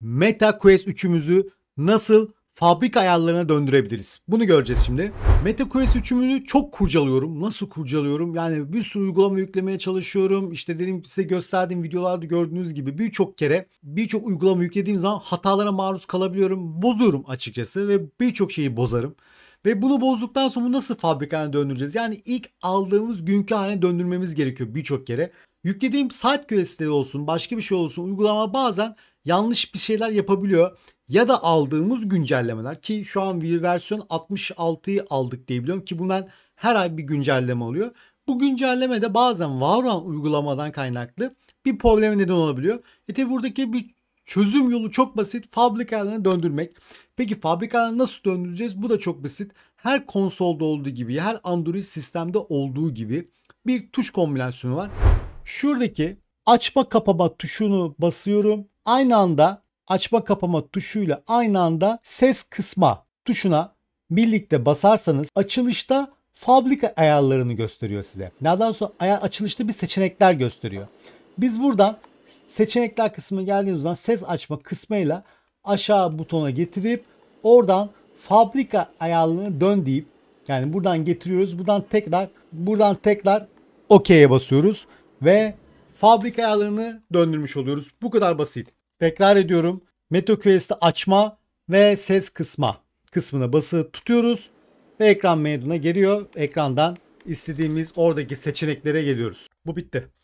Meta Quest 3'ümüzü nasıl fabrika ayarlarına döndürebiliriz? Bunu göreceğiz şimdi. Meta Quest 3'ümüzü çok kurcalıyorum. Nasıl kurcalıyorum? Yani bir sürü uygulama yüklemeye çalışıyorum. İşte dedim size gösterdiğim videolarda gördüğünüz gibi birçok kere birçok uygulama yüklediğim zaman hatalara maruz kalabiliyorum. Bozuyorum açıkçası ve birçok şeyi bozarım. Ve bunu bozduktan sonra nasıl fabrikana döndüreceğiz? Yani ilk aldığımız günkü haline döndürmemiz gerekiyor birçok kere. Yüklediğim saat kölesi olsun, başka bir şey olsun uygulama bazen yanlış bir şeyler yapabiliyor. Ya da aldığımız güncellemeler ki şu an versiyon 66'yı aldık diye biliyorum ki bundan her ay bir güncelleme oluyor. Bu güncelleme de bazen var olan uygulamadan kaynaklı bir probleme neden olabiliyor. E tabi buradaki bir çözüm yolu çok basit fabrikalarına döndürmek. Peki fabrikalarına nasıl döndüreceğiz? Bu da çok basit. Her konsolda olduğu gibi, her Android sistemde olduğu gibi bir tuş kombinasyonu var. Şuradaki açma kapama tuşunu basıyorum aynı anda açma kapama tuşuyla aynı anda ses kısma tuşuna birlikte basarsanız açılışta fabrika ayarlarını gösteriyor size. Daha sonra ayar açılışta bir seçenekler gösteriyor. Biz buradan seçenekler kısmına geldiğimizden ses açma kısmıyla aşağı butona getirip oradan fabrika ayarlarını dön deyip yani buradan getiriyoruz. Buradan tekrar buradan tekrar OK'ye basıyoruz ve fabrika ayarlarını döndürmüş oluyoruz. Bu kadar basit. Tekrar ediyorum. MetroQuest'i açma ve ses kısma kısmına bası tutuyoruz ve ekran menüne geliyor. Ekrandan istediğimiz oradaki seçeneklere geliyoruz. Bu bitti.